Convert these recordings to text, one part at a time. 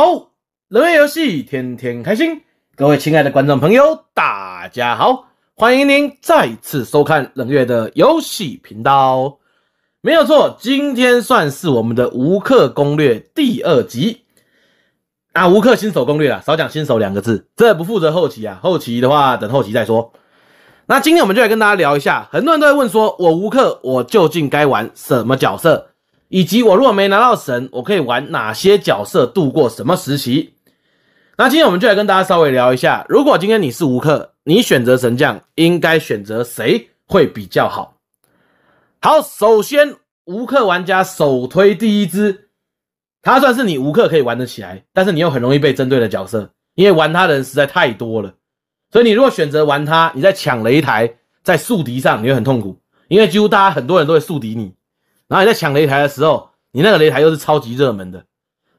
好，冷月游戏天天开心，各位亲爱的观众朋友，大家好，欢迎您再次收看冷月的游戏频道。没有错，今天算是我们的无氪攻略第二集。啊，无氪新手攻略啊，少讲新手两个字，这不负责后期啊，后期的话等后期再说。那今天我们就来跟大家聊一下，很多人都在问说，我无氪，我究竟该玩什么角色？以及我如果没拿到神，我可以玩哪些角色度过什么时期？那今天我们就来跟大家稍微聊一下，如果今天你是吴克，你选择神将应该选择谁会比较好？好，首先吴克玩家首推第一支，他算是你吴克可以玩得起来，但是你又很容易被针对的角色，因为玩他人实在太多了，所以你如果选择玩他，你在抢擂台在宿敌上你会很痛苦，因为几乎大家很多人都会宿敌你。然后你在抢擂台的时候，你那个擂台又是超级热门的，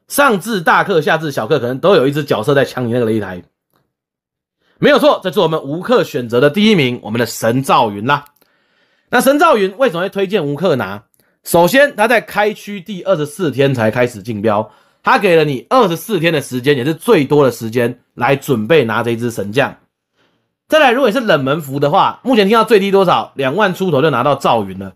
上至大客，下至小客，可能都有一只角色在抢你那个擂台。没有错，这是我们吴克选择的第一名，我们的神赵云啦。那神赵云为什么会推荐吴克拿？首先，他在开区第二十四天才开始竞标，他给了你二十四天的时间，也是最多的时间来准备拿这一只神将。再来，如果是冷门服的话，目前听到最低多少？两万出头就拿到赵云了。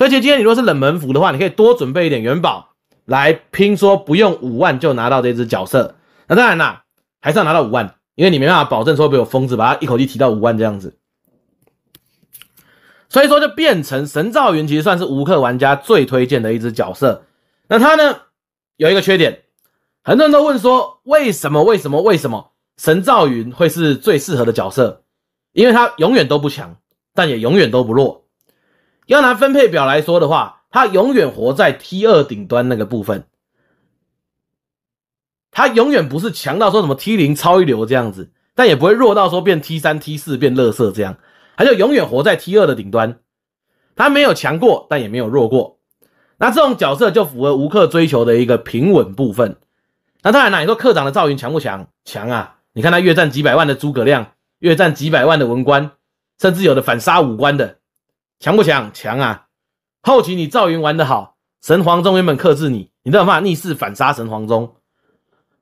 所以，其实今天你如果是冷门服的话，你可以多准备一点元宝来拼，说不用五万就拿到这只角色。那当然啦，还是要拿到五万，因为你没办法保证说会有疯子把他一口气提到五万这样子。所以说，就变成神赵云其实算是无氪玩家最推荐的一只角色。那他呢有一个缺点，很多人都问说为什么为什么为什么神赵云会是最适合的角色？因为他永远都不强，但也永远都不弱。要拿分配表来说的话，他永远活在 T 二顶端那个部分，他永远不是强到说什么 T 零超一流这样子，但也不会弱到说变 T 三 T 四变乐色这样，他就永远活在 T 二的顶端，他没有强过，但也没有弱过。那这种角色就符合吴克追求的一个平稳部分。那当然啦，你说科长的赵云强不强？强啊！你看他越战几百万的诸葛亮，越战几百万的文官，甚至有的反杀武官的。强不强？强啊！后期你赵云玩得好，神皇宗原本克制你，你都有办？法逆势反杀神皇宗。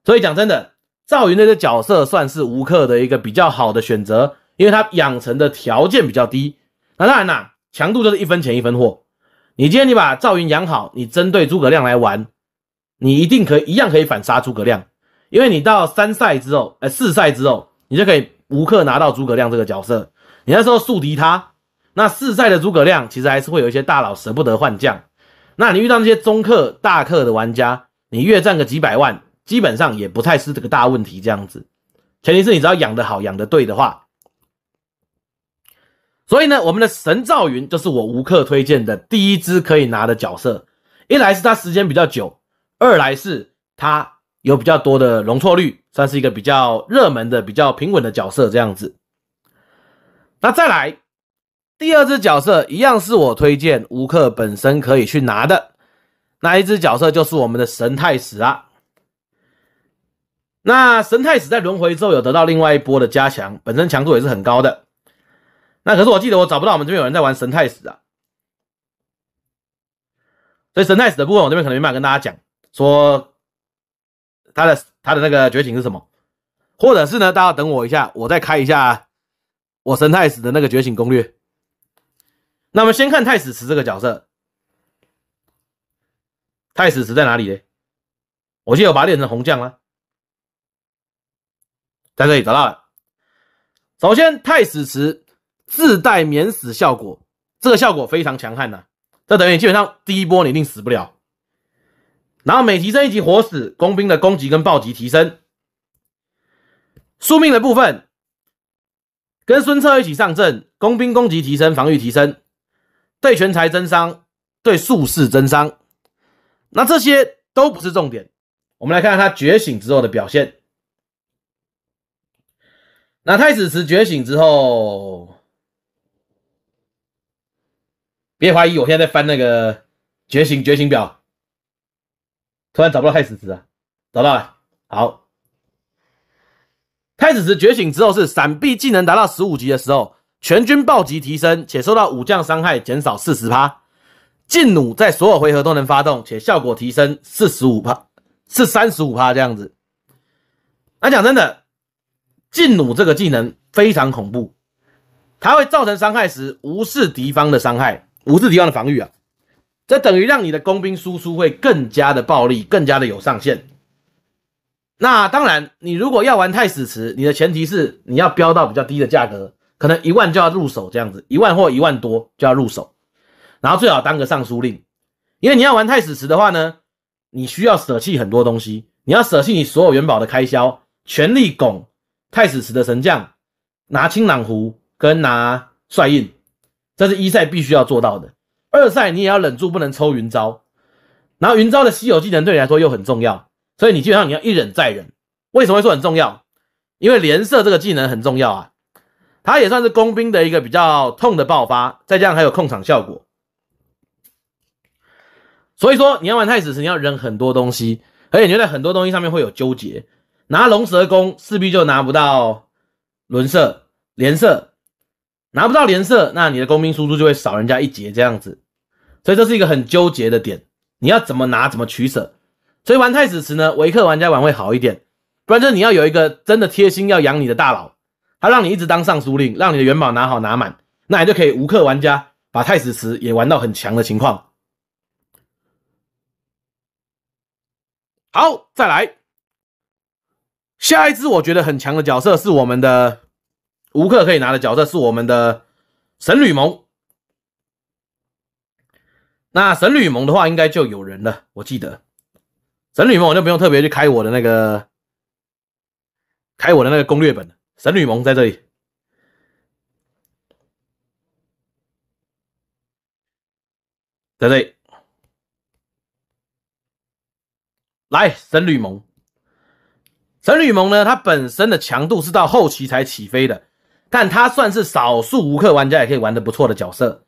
所以讲真的，赵云这个角色算是吴克的一个比较好的选择，因为他养成的条件比较低。那当然啦，强度就是一分钱一分货。你今天你把赵云养好，你针对诸葛亮来玩，你一定可以一样可以反杀诸葛亮，因为你到三赛之后，哎，四赛之后，你就可以无克拿到诸葛亮这个角色，你那时候宿敌他。那四赛的诸葛亮其实还是会有一些大佬舍不得换将，那你遇到那些中客大客的玩家，你月赚个几百万，基本上也不太是这个大问题。这样子，前提是你只要养得好、养得对的话。所以呢，我们的神赵云就是我无客推荐的第一支可以拿的角色。一来是它时间比较久，二来是它有比较多的容错率，算是一个比较热门的、比较平稳的角色。这样子，那再来。第二只角色一样是我推荐，吴克本身可以去拿的那一只角色就是我们的神太史啊。那神太史在轮回之后有得到另外一波的加强，本身强度也是很高的。那可是我记得我找不到我们这边有人在玩神太史啊，所以神太史的部分我这边可能没办法跟大家讲说他的他的那个觉醒是什么，或者是呢，大家等我一下，我再开一下我神太史的那个觉醒攻略。那么先看太史慈这个角色，太史慈在哪里呢？我记得我把它练成红将了，在这里找到了。首先，太史慈自带免死效果，这个效果非常强悍呐，这等于基本上第一波你一定死不了。然后每提升一级，活死工兵的攻击跟暴击提升，宿命的部分跟孙策一起上阵，工兵攻击提升，防御提升。对全才增伤，对术士增伤，那这些都不是重点。我们来看看他觉醒之后的表现。那太子池觉醒之后，别怀疑，我现在在翻那个觉醒觉醒表，突然找不到太子池啊，找到了，好。太子池觉醒之后是闪避技能达到十五级的时候。全军暴击提升，且受到武将伤害减少四十趴。劲弩在所有回合都能发动，且效果提升四十五趴，是三十五趴这样子。那讲真的，劲弩这个技能非常恐怖，它会造成伤害时无视敌方的伤害，无视敌方的防御啊。这等于让你的工兵输出会更加的暴力，更加的有上限。那当然，你如果要玩太史慈，你的前提是你要标到比较低的价格。可能一万就要入手这样子，一万或一万多就要入手，然后最好当个尚书令，因为你要玩太史慈的话呢，你需要舍弃很多东西，你要舍弃你所有元宝的开销，全力拱太史慈的神将，拿青囊壶跟拿帅印，这是一赛必须要做到的。二赛你也要忍住不能抽云招，然后云招的稀有技能对你来说又很重要，所以你基本上你要一忍再忍。为什么会说很重要？因为连射这个技能很重要啊。他也算是工兵的一个比较痛的爆发，再加上还有控场效果，所以说你要玩太史慈，你要忍很多东西，而且你在很多东西上面会有纠结。拿龙蛇弓势必就拿不到轮射、连射，拿不到连射，那你的工兵输出就会少人家一截这样子，所以这是一个很纠结的点，你要怎么拿怎么取舍。所以玩太史慈呢，维克玩家玩会好一点，不然就是你要有一个真的贴心要养你的大佬。他让你一直当尚书令，让你的元宝拿好拿满，那你就可以无氪玩家把太史慈也玩到很强的情况。好，再来下一支，我觉得很强的角色是我们的无氪可以拿的角色是我们的神吕蒙。那神吕蒙的话，应该就有人了。我记得神吕蒙，我就不用特别去开我的那个开我的那个攻略本了。神女蒙在这里，在这里，来神女蒙。神女蒙呢，它本身的强度是到后期才起飞的，但它算是少数无氪玩家也可以玩的不错的角色。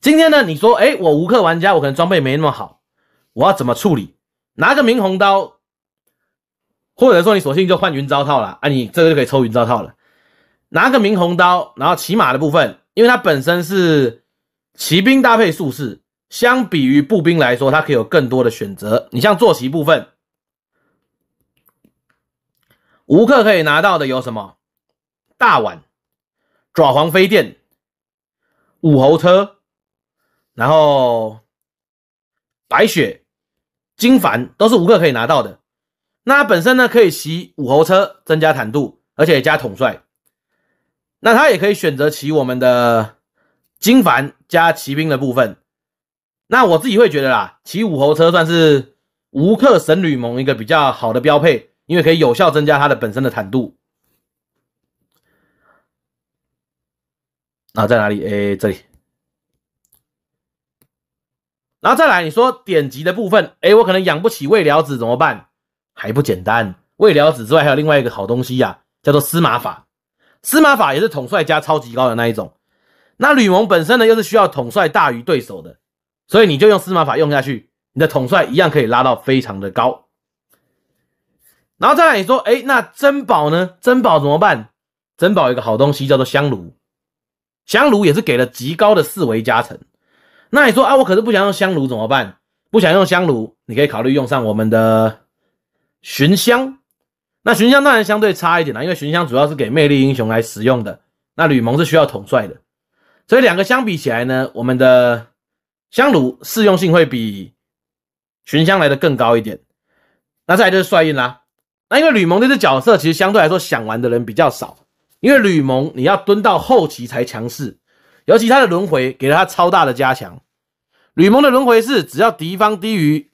今天呢，你说，哎，我无氪玩家，我可能装备没那么好，我要怎么处理？拿个明红刀。或者说你索性就换云招套了啊，你这个就可以抽云招套了。拿个明红刀，然后骑马的部分，因为它本身是骑兵搭配术士，相比于步兵来说，它可以有更多的选择。你像坐骑部分，吴克可以拿到的有什么？大碗、爪黄飞电、武侯车，然后白雪、金凡都是吴克可以拿到的。那本身呢，可以骑武侯车增加坦度，而且加统帅。那他也可以选择骑我们的金凡加骑兵的部分。那我自己会觉得啦，骑武侯车算是吴克神吕蒙一个比较好的标配，因为可以有效增加他的本身的坦度。啊，在哪里？哎，这里。然后再来，你说典籍的部分，哎，我可能养不起魏了子怎么办？还不简单？未了子之外，还有另外一个好东西呀，叫做司马法。司马法也是统帅加超级高的那一种。那吕蒙本身呢，又是需要统帅大于对手的，所以你就用司马法用下去，你的统帅一样可以拉到非常的高。然后再来说，哎，那珍宝呢？珍宝怎么办？珍宝一个好东西叫做香炉，香炉也是给了极高的四维加成。那你说啊，我可是不想用香炉怎么办？不想用香炉，你可以考虑用上我们的。寻香，那寻香当然相对差一点啦，因为寻香主要是给魅力英雄来使用的。那吕蒙是需要统帅的，所以两个相比起来呢，我们的香炉适用性会比寻香来的更高一点。那再来就是帅印啦，那因为吕蒙这只角色其实相对来说想玩的人比较少，因为吕蒙你要蹲到后期才强势，尤其他的轮回给了他超大的加强。吕蒙的轮回是只要敌方低于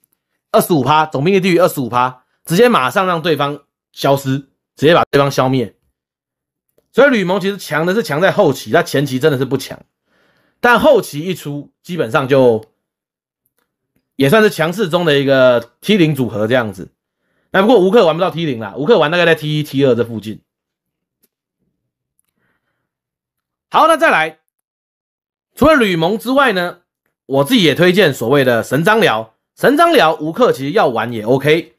二十五趴，总兵力低于二十五趴。直接马上让对方消失，直接把对方消灭。所以吕蒙其实强的是强在后期，他前期真的是不强，但后期一出，基本上就也算是强势中的一个 T 零组合这样子。那不过吴克玩不到 T 零了，吴克玩大概在 T 一、T 二这附近。好，那再来，除了吕蒙之外呢，我自己也推荐所谓的神张辽。神张辽，吴克其实要玩也 OK。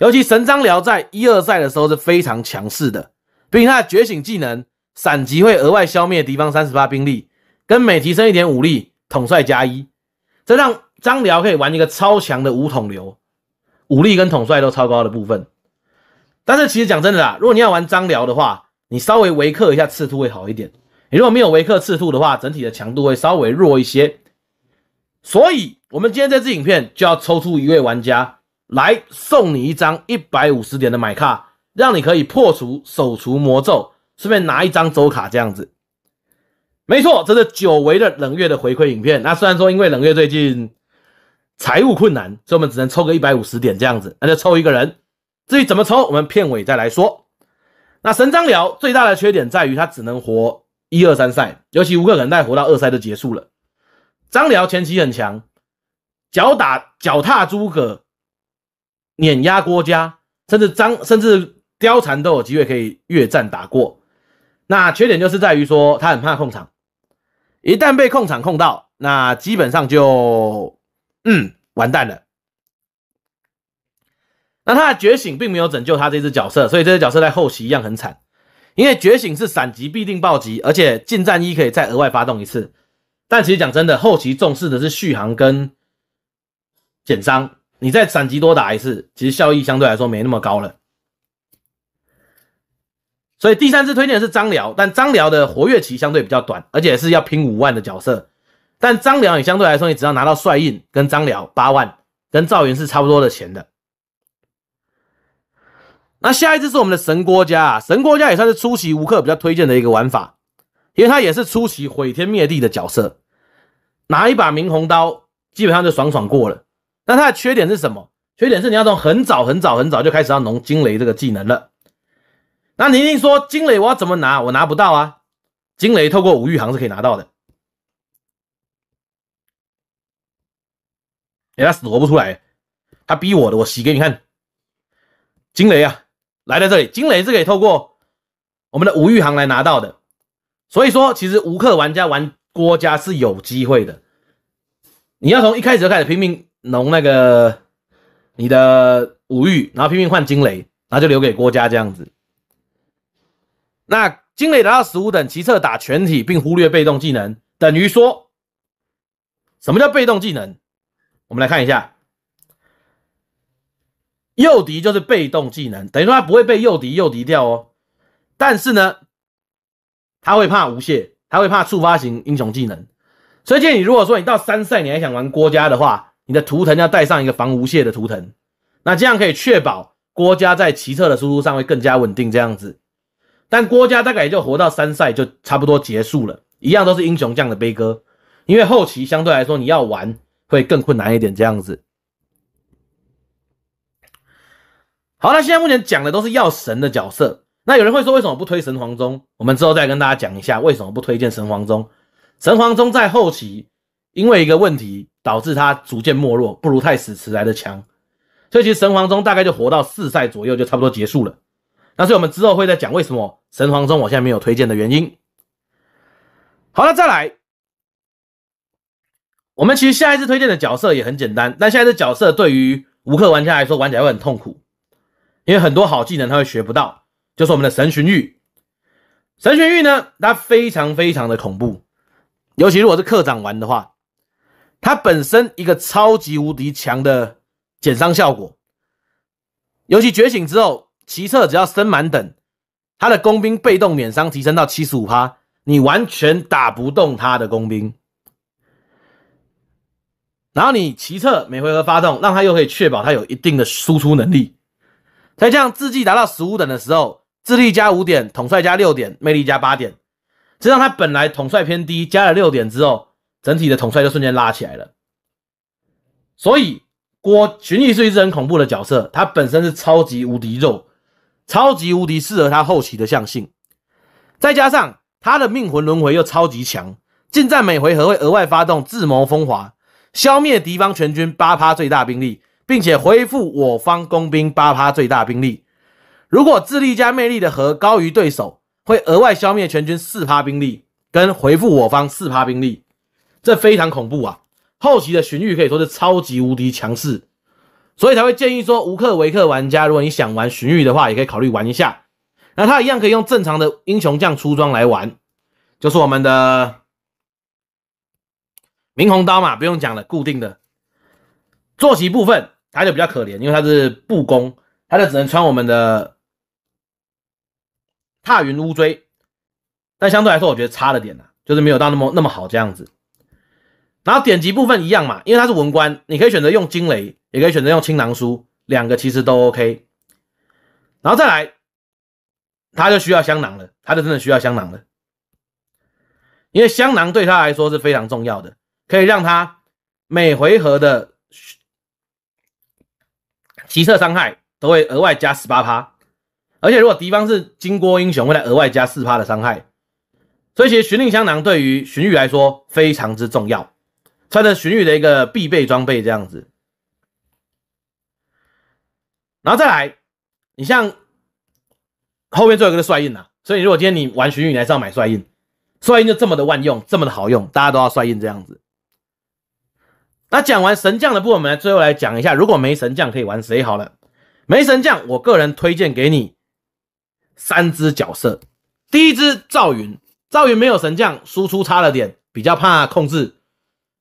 尤其神张辽在一二赛的时候是非常强势的，并且他的觉醒技能闪击会额外消灭敌方三十八兵力，跟每提升一点武力统帅加一，这让张辽可以玩一个超强的五统流，武力跟统帅都超高的部分。但是其实讲真的啦，如果你要玩张辽的话，你稍微维克一下赤兔会好一点。你如果没有维克赤兔的话，整体的强度会稍微弱一些。所以我们今天这支影片就要抽出一位玩家。来送你一张一百五十点的买卡，让你可以破除手除魔咒，顺便拿一张周卡这样子。没错，这是久违的冷月的回馈影片。那虽然说因为冷月最近财务困难，所以我们只能抽个一百五十点这样子，那就抽一个人。至于怎么抽，我们片尾再来说。那神张辽最大的缺点在于他只能活一二三赛，尤其无可能再活到二赛就结束了。张辽前期很强，脚打脚踏诸葛。碾压郭嘉，甚至张甚至貂蝉都有机会可以越战打过。那缺点就是在于说他很怕控场，一旦被控场控到，那基本上就嗯完蛋了。那他的觉醒并没有拯救他这只角色，所以这只角色在后期一样很惨，因为觉醒是闪级必定暴击，而且近战一可以再额外发动一次。但其实讲真的，后期重视的是续航跟减伤。你再闪级多打一次，其实效益相对来说没那么高了。所以第三次推荐的是张辽，但张辽的活跃期相对比较短，而且是要拼五万的角色。但张辽也相对来说，你只要拿到帅印跟张辽八万，跟赵云是差不多的钱的。那下一支是我们的神郭嘉，神郭嘉也算是出奇无克比较推荐的一个玩法，因为他也是出奇毁天灭地的角色，拿一把明红刀基本上就爽爽过了。那它的缺点是什么？缺点是你要从很早很早很早就开始要弄惊雷这个技能了。那你一定说惊雷我要怎么拿？我拿不到啊！惊雷透过吴玉航是可以拿到的，哎，他死活不出来，他逼我的，我洗给你看。惊雷啊，来到这里，惊雷是可以透过我们的吴玉航来拿到的。所以说，其实无氪玩家玩郭嘉是有机会的。你要从一开始就开始拼命。农那个你的五玉，然后拼命换惊雷，然后就留给郭嘉这样子。那惊雷达到十五等，奇策打全体，并忽略被动技能。等于说，什么叫被动技能？我们来看一下，诱敌就是被动技能，等于说他不会被诱敌诱敌掉哦。但是呢，他会怕无懈，他会怕触发型英雄技能。所以建议你，如果说你到三赛你还想玩郭嘉的话，你的图腾要带上一个防无懈的图腾，那这样可以确保郭嘉在骑车的输出上会更加稳定。这样子，但郭嘉大概也就活到三赛就差不多结束了，一样都是英雄将的悲歌。因为后期相对来说你要玩会更困难一点。这样子，好，那现在目前讲的都是药神的角色。那有人会说为什么不推神黄忠？我们之后再跟大家讲一下为什么不推荐神黄忠。神黄忠在后期。因为一个问题导致他逐渐没落，不如太史慈来的强，所以其实神皇忠大概就活到四赛左右就差不多结束了。那所以我们之后会再讲为什么神皇忠我现在没有推荐的原因。好了，再来，我们其实下一次推荐的角色也很简单，但下一次角色对于无氪玩家来说玩起来会很痛苦，因为很多好技能他会学不到，就是我们的神玄玉。神玄玉呢，他非常非常的恐怖，尤其如果是课长玩的话。它本身一个超级无敌强的减伤效果，尤其觉醒之后，骑策只要升满等，他的工兵被动免伤提升到七十五%，你完全打不动他的工兵。然后你骑车每回合发动，让他又可以确保他有一定的输出能力。在这样智迹达到十五等的时候，智力加五点，统帅加六点，魅力加八点，这让他本来统帅偏低，加了六点之后。整体的统帅就瞬间拉起来了，所以郭荀义是一只很恐怖的角色。他本身是超级无敌肉，超级无敌适合他后期的象性，再加上他的命魂轮回又超级强，近战每回合会额外发动智谋风华，消灭敌方全军八趴最大兵力，并且恢复我方工兵八趴最大兵力。如果智力加魅力的和高于对手，会额外消灭全军四趴兵力，跟恢复我方四趴兵力。这非常恐怖啊！后期的荀彧可以说是超级无敌强势，所以才会建议说无克维克玩家，如果你想玩荀彧的话，也可以考虑玩一下。那他一样可以用正常的英雄将出装来玩，就是我们的明红刀嘛，不用讲了，固定的坐骑部分他就比较可怜，因为他是步弓，他就只能穿我们的踏云乌锥。但相对来说，我觉得差了点啊，就是没有到那么那么好这样子。然后典籍部分一样嘛，因为他是文官，你可以选择用惊雷，也可以选择用青囊书，两个其实都 OK。然后再来，他就需要香囊了，他就真的需要香囊了，因为香囊对他来说是非常重要的，可以让他每回合的骑射伤害都会额外加十八趴，而且如果敌方是金锅英雄，会来额外加四趴的伤害，所以其实寻令香囊对于荀彧来说非常之重要。穿着荀彧的一个必备装备这样子，然后再来，你像后面最后一个帅印呐，所以如果今天你玩荀彧，你还是要买帅印，帅印就这么的万用，这么的好用，大家都要帅印这样子。那讲完神将的部分，我们最后来讲一下，如果没神将可以玩谁好了？没神将，我个人推荐给你三只角色，第一只赵云，赵云没有神将，输出差了点，比较怕控制。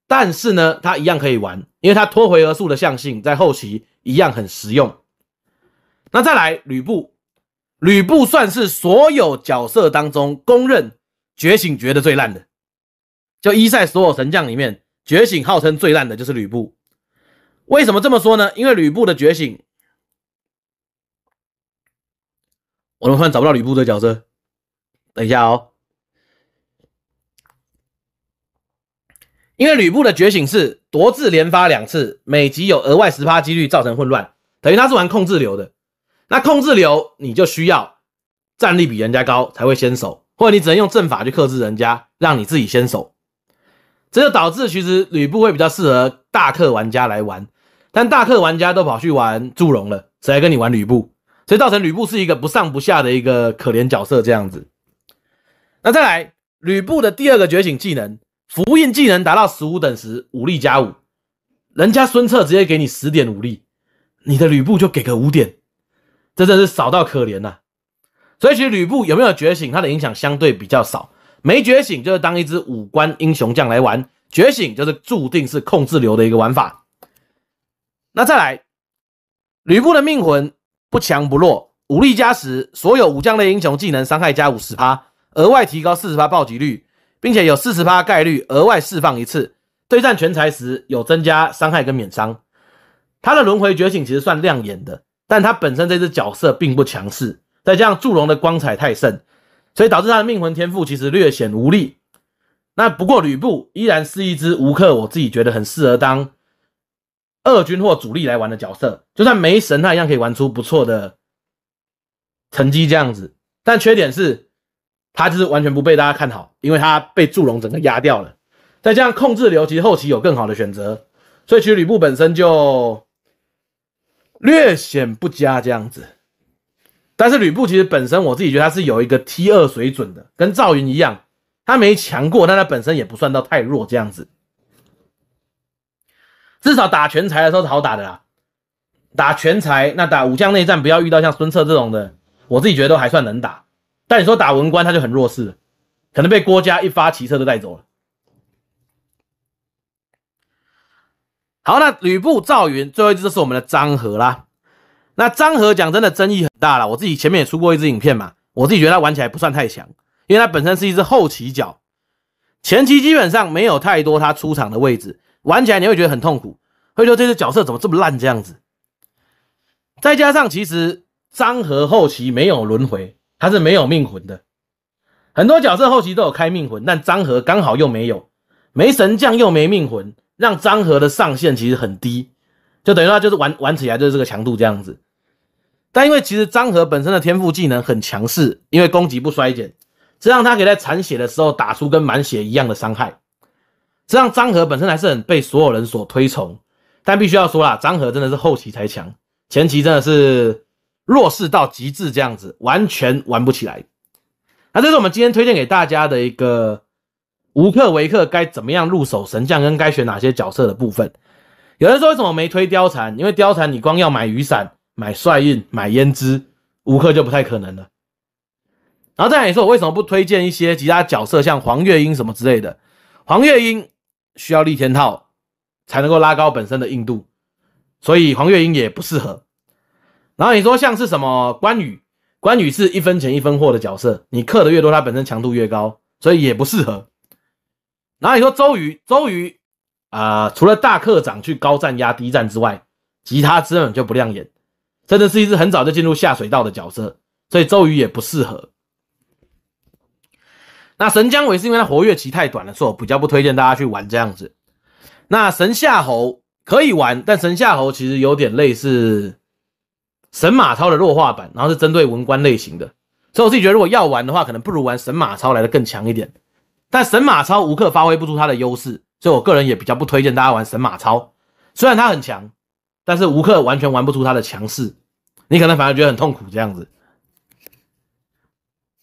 但是呢，他一样可以玩，因为他拖回合数的象性在后期一样很实用。那再来吕布，吕布算是所有角色当中公认觉醒觉得最烂的。就一赛所有神将里面，觉醒号称最烂的就是吕布。为什么这么说呢？因为吕布的觉醒，我突然找不到吕布的角色，等一下哦。因为吕布的觉醒是夺智连发两次，每级有额外十趴几率造成混乱，等于他是玩控制流的。那控制流你就需要战力比人家高才会先手，或者你只能用阵法去克制人家，让你自己先手。这就导致其实吕布会比较适合大客玩家来玩，但大客玩家都跑去玩祝融了，谁来跟你玩吕布？所以造成吕布是一个不上不下的一个可怜角色这样子。那再来，吕布的第二个觉醒技能。符印技能达到十五等时，武力加五。人家孙策直接给你十点武力，你的吕布就给个五点，这真是少到可怜呐。所以其实吕布有没有觉醒，它的影响相对比较少。没觉醒就是当一只武官英雄将来玩，觉醒就是注定是控制流的一个玩法。那再来，吕布的命魂不强不弱，武力加十，所有武将类英雄技能伤害加五十趴，额外提高四十趴暴击率。并且有四十概率额外释放一次，对战全才时有增加伤害跟免伤。他的轮回觉醒其实算亮眼的，但他本身这只角色并不强势，再加上祝融的光彩太盛，所以导致他的命魂天赋其实略显无力。那不过吕布依然是一只无克，我自己觉得很适合当二军或主力来玩的角色，就算没神，他一样可以玩出不错的成绩这样子。但缺点是。他就是完全不被大家看好，因为他被祝融整个压掉了。再加上控制流，其实后期有更好的选择，所以其实吕布本身就略显不佳这样子。但是吕布其实本身，我自己觉得他是有一个 T 二水准的，跟赵云一样，他没强过，但他本身也不算到太弱这样子。至少打全才的时候是好打的啦，打全才，那打武将内战不要遇到像孙策这种的，我自己觉得都还算能打。但你说打文官他就很弱势，可能被郭嘉一发骑射都带走了。好，那吕布、赵云，最后一支就是我们的张合啦。那张合讲真的争议很大了，我自己前面也出过一支影片嘛，我自己觉得他玩起来不算太强，因为他本身是一只后期角，前期基本上没有太多他出场的位置，玩起来你会觉得很痛苦，会说得这只角色怎么这么烂这样子。再加上其实张合后期没有轮回。他是没有命魂的，很多角色后期都有开命魂，但张合刚好又没有，没神将又没命魂，让张合的上限其实很低，就等于说就是玩玩起来就是这个强度这样子。但因为其实张合本身的天赋技能很强势，因为攻击不衰减，这让他可以在残血的时候打出跟满血一样的伤害，这让张合本身还是很被所有人所推崇。但必须要说啦，张合真的是后期才强，前期真的是。弱势到极致，这样子完全玩不起来。那这是我们今天推荐给大家的一个无克维克该怎么样入手神将跟该选哪些角色的部分。有人说为什么没推貂蝉？因为貂蝉你光要买雨伞、买帅印、买胭脂，无克就不太可能了。然后再来说我为什么不推荐一些其他角色，像黄月英什么之类的？黄月英需要立天套才能够拉高本身的硬度，所以黄月英也不适合。然后你说像是什么关羽，关羽是一分钱一分货的角色，你刻的越多，他本身强度越高，所以也不适合。然后你说周瑜，周瑜啊，除了大课长去高战压低战之外，其他资本就不亮眼，真的是一只很早就进入下水道的角色，所以周瑜也不适合。那神姜维是因为他活跃期太短了，所以我比较不推荐大家去玩这样子。那神夏侯可以玩，但神夏侯其实有点类似。神马超的弱化版，然后是针对文官类型的，所以我自己觉得，如果要玩的话，可能不如玩神马超来的更强一点。但神马超吴克发挥不出他的优势，所以我个人也比较不推荐大家玩神马超。虽然他很强，但是吴克完全玩不出他的强势，你可能反而觉得很痛苦这样子。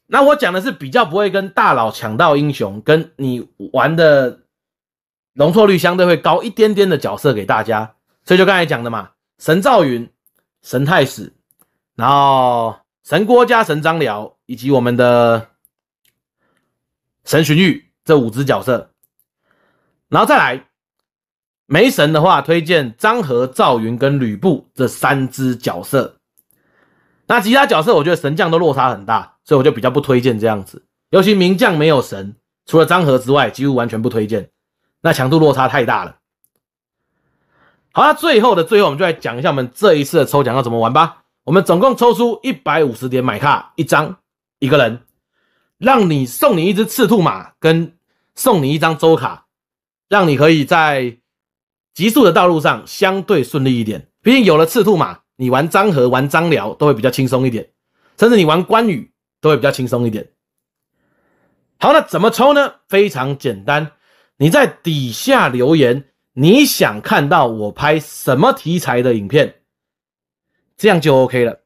那我讲的是比较不会跟大佬抢到英雄，跟你玩的容错率相对会高一点点的角色给大家。所以就刚才讲的嘛，神赵云。神太史，然后神郭加神张辽，以及我们的神荀彧这五只角色，然后再来没神的话，推荐张合、赵云跟吕布这三只角色。那其他角色我觉得神将都落差很大，所以我就比较不推荐这样子，尤其名将没有神，除了张合之外，几乎完全不推荐。那强度落差太大了。好，最后的最后，我们就来讲一下我们这一次的抽奖要怎么玩吧。我们总共抽出一百五十点买卡一张，一个人，让你送你一只赤兔马，跟送你一张周卡，让你可以在极速的道路上相对顺利一点。毕竟有了赤兔马，你玩张合、玩张辽都会比较轻松一点，甚至你玩关羽都会比较轻松一点。好，那怎么抽呢？非常简单，你在底下留言。你想看到我拍什么题材的影片，这样就 OK 了。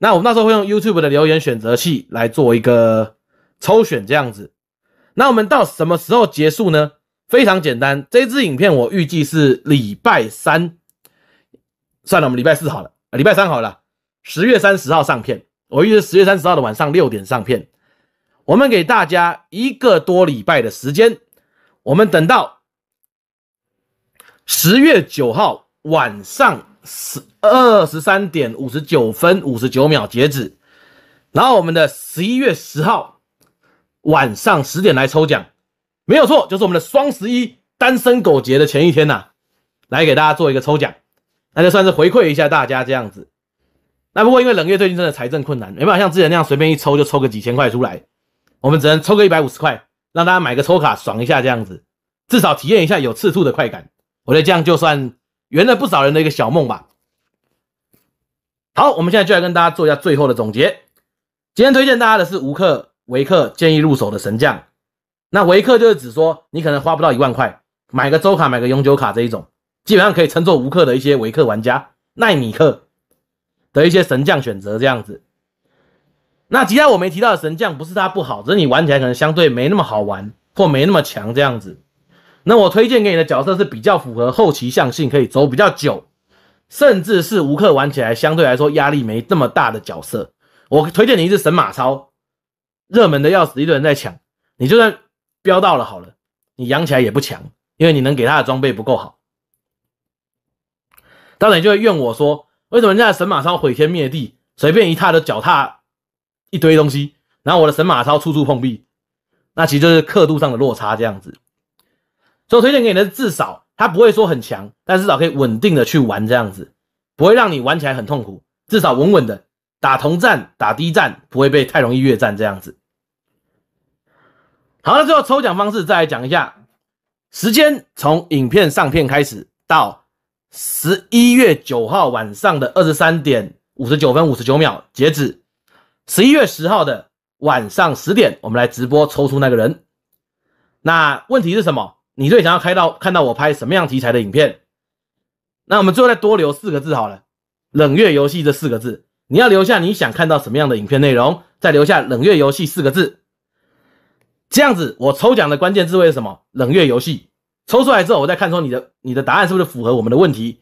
那我们到时候会用 YouTube 的留言选择器来做一个抽选，这样子。那我们到什么时候结束呢？非常简单，这支影片我预计是礼拜三。算了，我们礼拜四好了，礼拜三好了，十月三十号上片。我预计十月三十号的晚上六点上片。我们给大家一个多礼拜的时间，我们等到。十月九号晚上十二十三点五十九分五十九秒截止，然后我们的十一月十号晚上十点来抽奖，没有错，就是我们的双十一单身狗节的前一天呐，来给大家做一个抽奖，那就算是回馈一下大家这样子。那不过因为冷月最近真的财政困难，没办法像之前那样随便一抽就抽个几千块出来，我们只能抽个一百五十块，让大家买个抽卡爽一下这样子，至少体验一下有赤兔的快感。我的样就算圆了不少人的一个小梦吧。好，我们现在就来跟大家做一下最后的总结。今天推荐大家的是无氪维克建议入手的神将。那维克就是指说，你可能花不到一万块，买个周卡、买个永久卡这一种，基本上可以称作无氪的一些维克玩家、奈米克的一些神将选择这样子。那其他我没提到的神将，不是它不好，只是你玩起来可能相对没那么好玩或没那么强这样子。那我推荐给你的角色是比较符合后期象性，可以走比较久，甚至是无氪玩起来相对来说压力没这么大的角色。我推荐你一只神马超，热门的要死，一堆人在抢，你就算飙到了好了，你养起来也不强，因为你能给他的装备不够好。当然，你就会怨我说，为什么人家的神马超毁天灭地，随便一踏都脚踏一堆东西，然后我的神马超处处碰壁？那其实就是刻度上的落差这样子。所以我推荐给你的，至少它不会说很强，但至少可以稳定的去玩这样子，不会让你玩起来很痛苦，至少稳稳的打同战、打低战，不会被太容易越战这样子。好了，最后抽奖方式再来讲一下，时间从影片上片开始，到十一月九号晚上的二十三点五十九分五十九秒截止，十一月十号的晚上十点，我们来直播抽出那个人。那问题是什么？你最想要开到看到我拍什么样题材的影片？那我们最后再多留四个字好了，“冷月游戏”这四个字，你要留下你想看到什么样的影片内容，再留下“冷月游戏”四个字。这样子，我抽奖的关键字会是什么？“冷月游戏”抽出来之后，我再看说你的你的答案是不是符合我们的问题。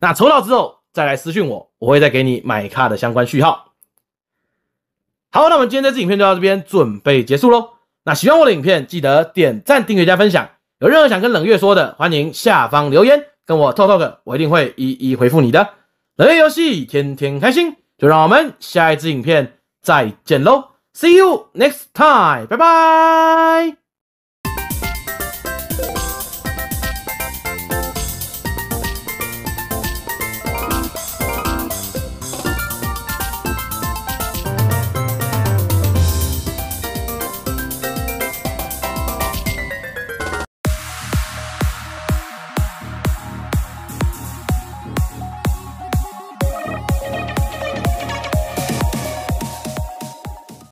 那抽到之后再来私讯我，我会再给你买卡的相关序号。好，那我们今天这支影片就到这边准备结束喽。那喜欢我的影片，记得点赞、订阅加分享。有任何想跟冷月说的，欢迎下方留言跟我 talk talk，我一定会一一回复你的。冷月游戏，天天开心，就让我们下一支影片再见喽，see you next time，拜拜。